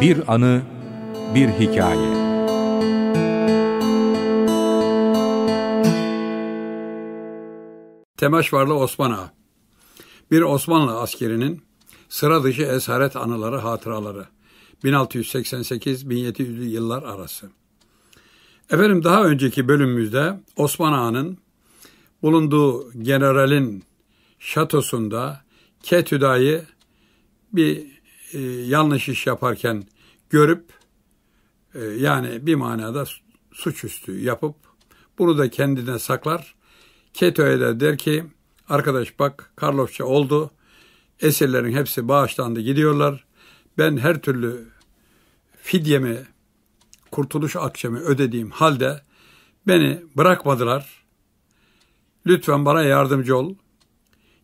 Bir anı, bir hikaye. Temaşvarlı Osman Ağa Bir Osmanlı askerinin sıra dışı esaret anıları hatıraları 1688 1700 yıllar arası. Efendim daha önceki bölümümüzde Osman Ağa'nın bulunduğu generalin şatosunda Ketüda'yı bir e, yanlış iş yaparken görüp e, yani bir manada suçüstü yapıp bunu da kendine saklar. Keto'ya da der ki arkadaş bak Karlofça oldu. Esirlerin hepsi bağışlandı gidiyorlar. Ben her türlü fidyemi, kurtuluş akşamı ödediğim halde beni bırakmadılar. Lütfen bana yardımcı ol.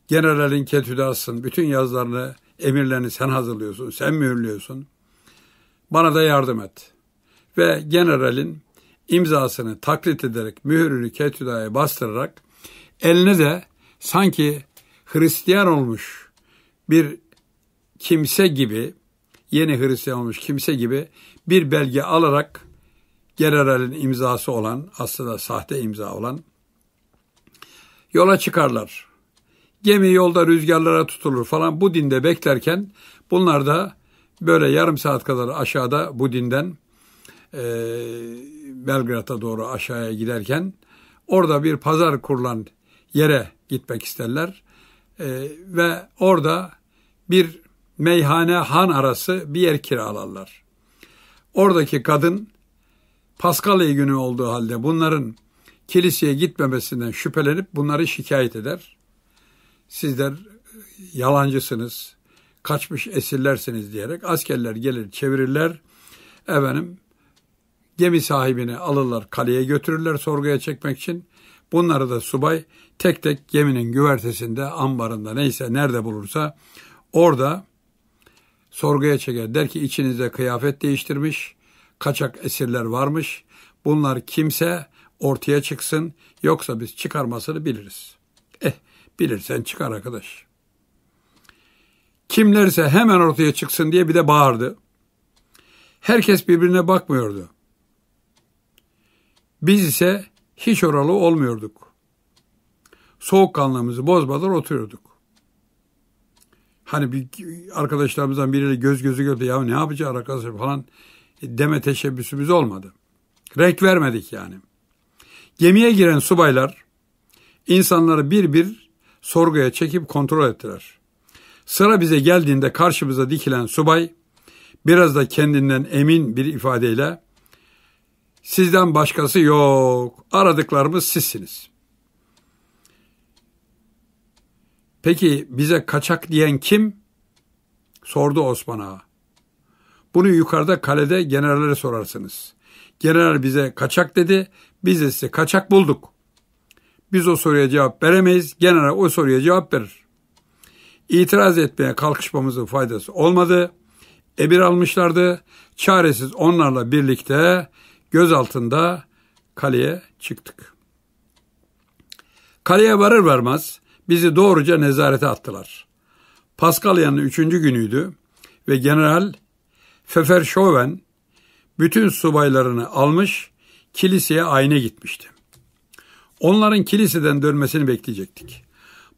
Generalin Ketüdas'ın bütün yazlarını emirlerini sen hazırlıyorsun, sen mühürlüyorsun. Bana da yardım et. Ve generalin imzasını taklit ederek mühürünü Ketüda'ya bastırarak eline de sanki Hristiyan olmuş bir kimse gibi yeni Hristiyan olmuş kimse gibi bir belge alarak generalin imzası olan aslında sahte imza olan yola çıkarlar. Gemi yolda rüzgarlara tutulur falan bu dinde beklerken bunlar da böyle yarım saat kadar aşağıda bu dinden e, Belgrad'a doğru aşağıya giderken orada bir pazar kurulan yere gitmek isterler. E, ve orada bir meyhane han arası bir yer kiralarlar. Oradaki kadın Paskalya günü olduğu halde bunların kiliseye gitmemesinden şüphelenip bunları şikayet eder sizler e, yalancısınız, kaçmış esirlersiniz diyerek askerler gelir çevirirler. Efendim gemi sahibini alırlar kaleye götürürler sorguya çekmek için. Bunları da subay tek tek geminin güvertesinde, ambarında neyse nerede bulursa orada sorguya çeker. Der ki içinizde kıyafet değiştirmiş, kaçak esirler varmış. Bunlar kimse ortaya çıksın yoksa biz çıkarmasını biliriz. Eh Bilirsen çıkar arkadaş. Kimlerse hemen ortaya çıksın diye bir de bağırdı. Herkes birbirine bakmıyordu. Biz ise hiç oralı olmuyorduk. Soğukkanlığımızı bozmadan oturuyorduk hani bir arkadaşlarımızdan biriyle göz gözü gördü ya ne yapacağız arkadaşlar falan e, deme teşebbüsümüz olmadı. Renk vermedik yani. Gemiye giren subaylar insanları bir bir sorguya çekip kontrol ettiler. Sıra bize geldiğinde karşımıza dikilen subay biraz da kendinden emin bir ifadeyle sizden başkası yok aradıklarımız sizsiniz. Peki bize kaçak diyen kim? Sordu Osman Ağa. Bunu yukarıda kalede generallere sorarsınız. General bize kaçak dedi, biz de size kaçak bulduk biz o soruya cevap veremeyiz. Genel o soruya cevap verir. İtiraz etmeye kalkışmamızın faydası olmadı. Ebir almışlardı. Çaresiz onlarla birlikte göz altında kaleye çıktık. Kaleye varır varmaz bizi doğruca nezarete attılar. Paskalya'nın üçüncü günüydü ve General Feferşoven bütün subaylarını almış kiliseye ayine gitmişti. Onların kiliseden dönmesini bekleyecektik.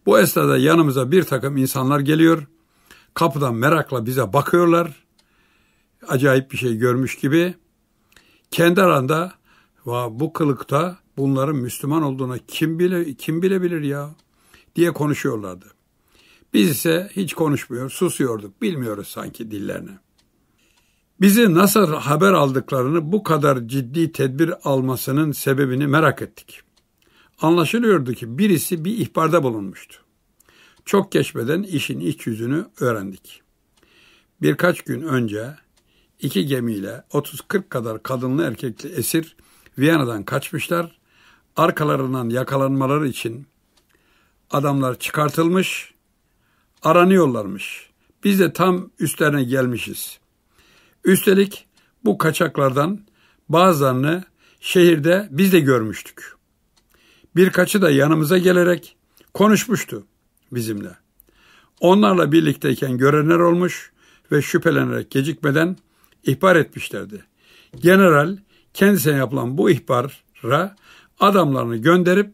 Bu esnada yanımıza bir takım insanlar geliyor. Kapıdan merakla bize bakıyorlar. Acayip bir şey görmüş gibi. Kendi aranda bu kılıkta bunların Müslüman olduğuna kim bile kim bilebilir ya diye konuşuyorlardı. Biz ise hiç konuşmuyor, susuyorduk. Bilmiyoruz sanki dillerini. Bizi nasıl haber aldıklarını bu kadar ciddi tedbir almasının sebebini merak ettik. Anlaşılıyordu ki birisi bir ihbarda bulunmuştu. Çok geçmeden işin iç yüzünü öğrendik. Birkaç gün önce iki gemiyle 30-40 kadar kadınlı erkekli esir Viyana'dan kaçmışlar. Arkalarından yakalanmaları için adamlar çıkartılmış, aranıyorlarmış. Biz de tam üstlerine gelmişiz. Üstelik bu kaçaklardan bazılarını şehirde biz de görmüştük. Birkaçı da yanımıza gelerek konuşmuştu bizimle. Onlarla birlikteyken görenler olmuş ve şüphelenerek gecikmeden ihbar etmişlerdi. General kendisine yapılan bu ihbara adamlarını gönderip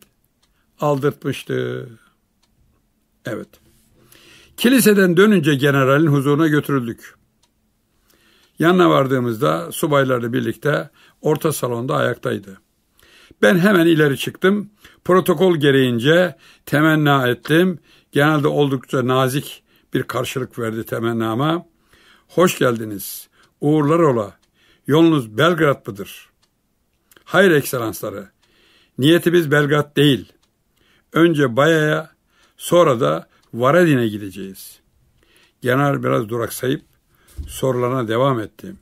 aldırtmıştı. Evet. Kiliseden dönünce generalin huzuruna götürüldük. Yanına vardığımızda subaylarla birlikte orta salonda ayaktaydı. Ben hemen ileri çıktım. Protokol gereğince temenna ettim. Genelde oldukça nazik bir karşılık verdi temennama. Hoş geldiniz. Uğurlar ola. Yolunuz Belgrad mıdır? Hayır ekselansları. Niyetimiz Belgrad değil. Önce Baya'ya sonra da Varadin'e gideceğiz. Genel biraz duraksayıp sorularına devam etti.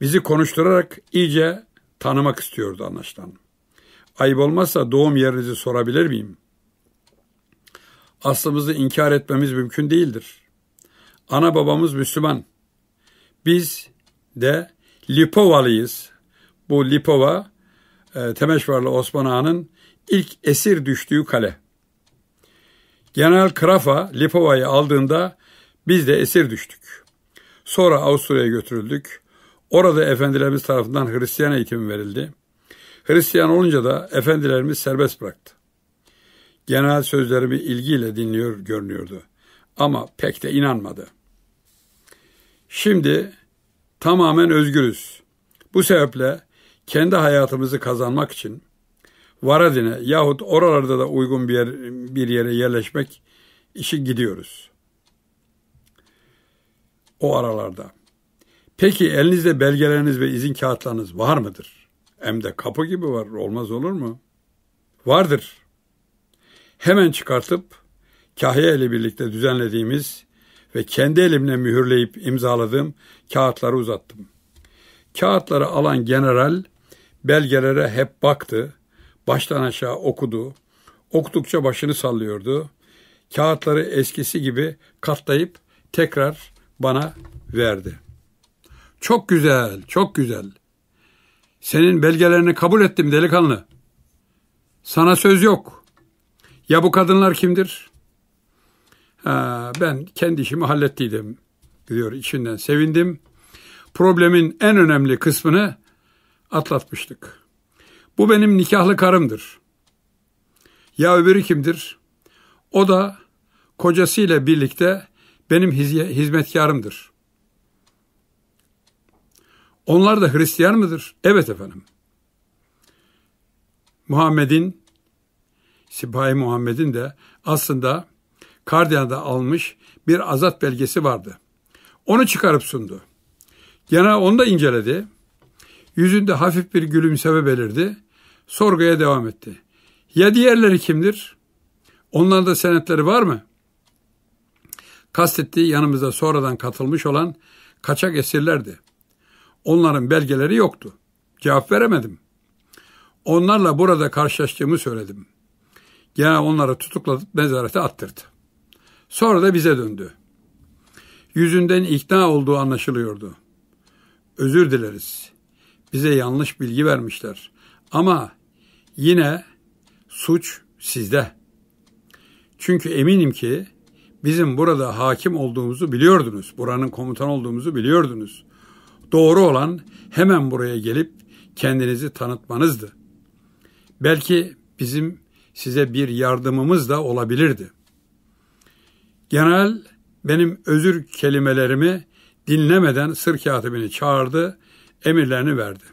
Bizi konuşturarak iyice tanımak istiyordu anlaşılan. Ayıp olmazsa doğum yerinizi sorabilir miyim? Aslımızı inkar etmemiz mümkün değildir. Ana babamız Müslüman. Biz de Lipovalıyız. Bu Lipova, e, Temeşvarlı Osman Ağa'nın ilk esir düştüğü kale. General Krafa Lipova'yı aldığında biz de esir düştük. Sonra Avusturya'ya götürüldük. Orada efendilerimiz tarafından Hristiyan eğitimi verildi. Hristiyan olunca da efendilerimiz serbest bıraktı. Genel sözlerimi ilgiyle dinliyor görünüyordu. Ama pek de inanmadı. Şimdi tamamen özgürüz. Bu sebeple kendi hayatımızı kazanmak için Varadin'e yahut oralarda da uygun bir, yer, bir yere yerleşmek işi gidiyoruz. O aralarda. Peki elinizde belgeleriniz ve izin kağıtlarınız var mıdır? Hem de kapı gibi var. Olmaz olur mu? Vardır. Hemen çıkartıp Kahya ile birlikte düzenlediğimiz ve kendi elimle mühürleyip imzaladığım kağıtları uzattım. Kağıtları alan general belgelere hep baktı, baştan aşağı okudu, okudukça başını sallıyordu. Kağıtları eskisi gibi katlayıp tekrar bana verdi.'' Çok güzel, çok güzel. Senin belgelerini kabul ettim delikanlı. Sana söz yok. Ya bu kadınlar kimdir? Ha, ben kendi işimi hallettiydim diyor içinden sevindim. Problemin en önemli kısmını atlatmıştık. Bu benim nikahlı karımdır. Ya öbürü kimdir? O da kocasıyla birlikte benim hizmetkarımdır. Onlar da Hristiyan mıdır? Evet efendim. Muhammed'in, Sipahi Muhammed'in de aslında kardiyanda almış bir azat belgesi vardı. Onu çıkarıp sundu. Gene onu da inceledi. Yüzünde hafif bir gülümseme belirdi. Sorguya devam etti. Ya diğerleri kimdir? Onlarda senetleri var mı? Kastettiği yanımıza sonradan katılmış olan kaçak esirlerdi. Onların belgeleri yoktu. Cevap veremedim. Onlarla burada karşılaştığımı söyledim. Gene onları tutuklatıp nezarete attırdı. Sonra da bize döndü. Yüzünden ikna olduğu anlaşılıyordu. Özür dileriz. Bize yanlış bilgi vermişler. Ama yine suç sizde. Çünkü eminim ki bizim burada hakim olduğumuzu biliyordunuz. Buranın komutan olduğumuzu biliyordunuz. Doğru olan hemen buraya gelip kendinizi tanıtmanızdı. Belki bizim size bir yardımımız da olabilirdi. Genel benim özür kelimelerimi dinlemeden sır katibini çağırdı, emirlerini verdi.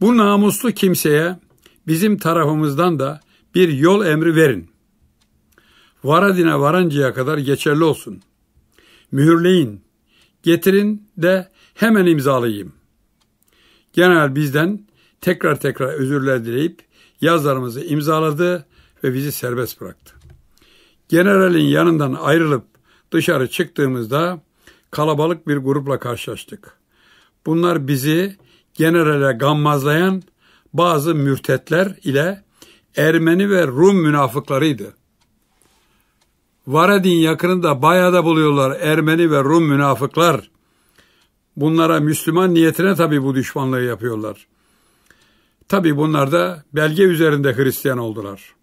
Bu namuslu kimseye bizim tarafımızdan da bir yol emri verin. Varadine varıncaya kadar geçerli olsun. Mühürleyin, getirin de hemen imzalayayım. Genel bizden tekrar tekrar özürler dileyip yazlarımızı imzaladı ve bizi serbest bıraktı. Generalin yanından ayrılıp dışarı çıktığımızda kalabalık bir grupla karşılaştık. Bunlar bizi generale gammazlayan bazı mürtetler ile Ermeni ve Rum münafıklarıydı. Varadin yakınında Baya'da buluyorlar Ermeni ve Rum münafıklar Bunlara Müslüman niyetine tabi bu düşmanlığı yapıyorlar. Tabi bunlar da belge üzerinde Hristiyan oldular.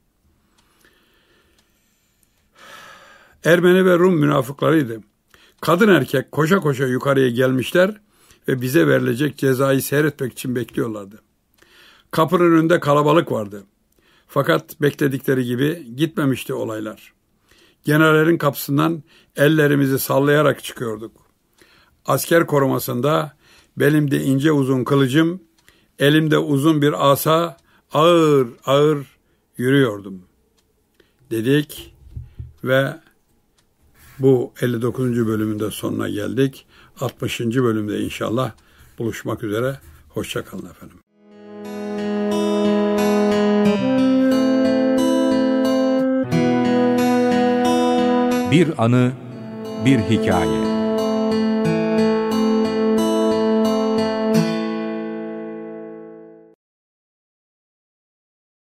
Ermeni ve Rum münafıklarıydı. Kadın erkek koşa koşa yukarıya gelmişler ve bize verilecek cezayı seyretmek için bekliyorlardı. Kapının önünde kalabalık vardı. Fakat bekledikleri gibi gitmemişti olaylar. Generallerin kapısından ellerimizi sallayarak çıkıyorduk asker korumasında belimde ince uzun kılıcım, elimde uzun bir asa ağır ağır yürüyordum. Dedik ve bu 59. bölümünde sonuna geldik. 60. bölümde inşallah buluşmak üzere. Hoşçakalın efendim. Bir anı, bir hikaye.